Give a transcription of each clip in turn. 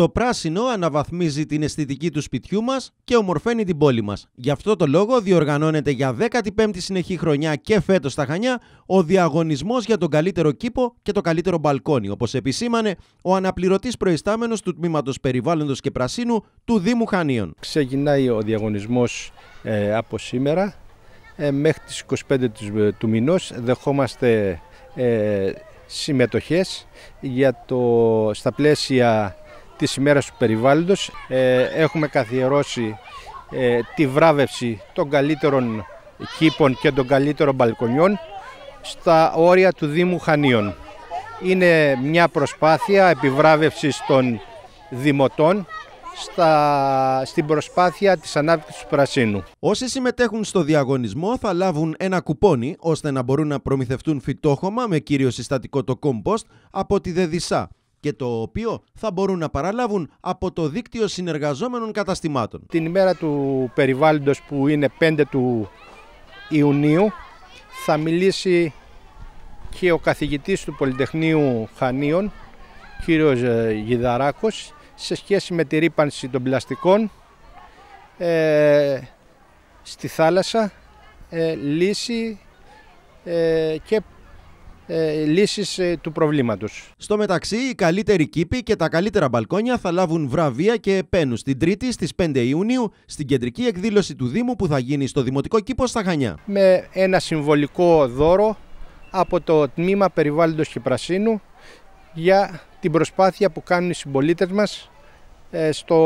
Το πράσινο αναβαθμίζει την αισθητική του σπιτιού μας και ομορφαίνει την πόλη μας. Γι' αυτό το λόγο διοργανώνεται για 15η συνεχή χρονιά και φέτος στα Χανιά ο διαγωνισμός για τον καλύτερο κήπο και το καλύτερο μπαλκόνι, όπως επισήμανε ο αναπληρωτής προϊστάμενος του τμήματος Περιβάλλοντος και Πρασίνου του Δήμου Χανίων. Ξεκινάει ο διαγωνισμός ε, από σήμερα. Ε, μέχρι τις 25 ε, του, του δεχόμαστε ε, συμμετοχές για το, στα πλαίσια της ημέρας του περιβάλλοντος. Ε, έχουμε καθιερώσει ε, τη βράβευση των καλύτερων κήπων και των καλύτερων μπαλκονιών στα όρια του Δήμου Χανίων. Είναι μια προσπάθεια επιβράβευσης των δημοτών στα, στην προσπάθεια της ανάπτυξης του πρασίνου. Όσοι συμμετέχουν στο διαγωνισμό θα λάβουν ένα κουπόνι ώστε να μπορούν να προμηθευτούν φυτόχωμα με κύριο συστατικό το κόμποστ από τη Δεδισά και το οποίο θα μπορούν να παραλάβουν από το δίκτυο συνεργαζόμενων καταστημάτων. Την ημέρα του περιβάλλοντος που είναι 5 του Ιουνίου θα μιλήσει και ο καθηγητής του Πολυτεχνείου Χανίων, κύριος ε, Γιδαράκος, σε σχέση με τη ρήπανση των πλαστικών ε, στη θάλασσα, ε, λύση ε, και ε, ε, του προβλήματος. Στο μεταξύ, οι καλύτεροι κήποι και τα καλύτερα μπαλκόνια θα λάβουν βραβεία και επένου την Τρίτη στις 5 Ιουνίου στην κεντρική εκδήλωση του Δήμου που θα γίνει στο Δημοτικό Κήπο στα Χανιά. Με ένα συμβολικό δώρο από το Τμήμα Περιβάλλοντος και Πρασίνου για την προσπάθεια που κάνουν οι συμπολίτες μας ε, στο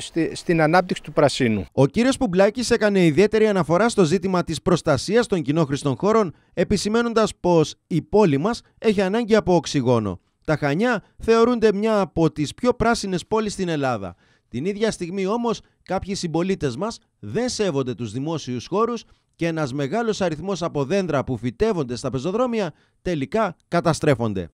στη, στην ανάπτυξη του πρασίνου. Ο κύριος Πουμπλάκης έκανε ιδιαίτερη αναφορά στο ζήτημα της προστασίας των κοινόχρηστων χώρων, επισημένοντας πως η πόλη μας έχει ανάγκη από οξυγόνο. Τα Χανιά θεωρούνται μια από τις πιο πράσινες πόλεις στην Ελλάδα. Την ίδια στιγμή όμως, κάποιοι συμπολίτες μας δεν σέβονται τους δημόσιους χώρους και ένας μεγάλος αριθμός από δέντρα που φυτεύονται στα πεζοδρόμια τελικά καταστρέφονται.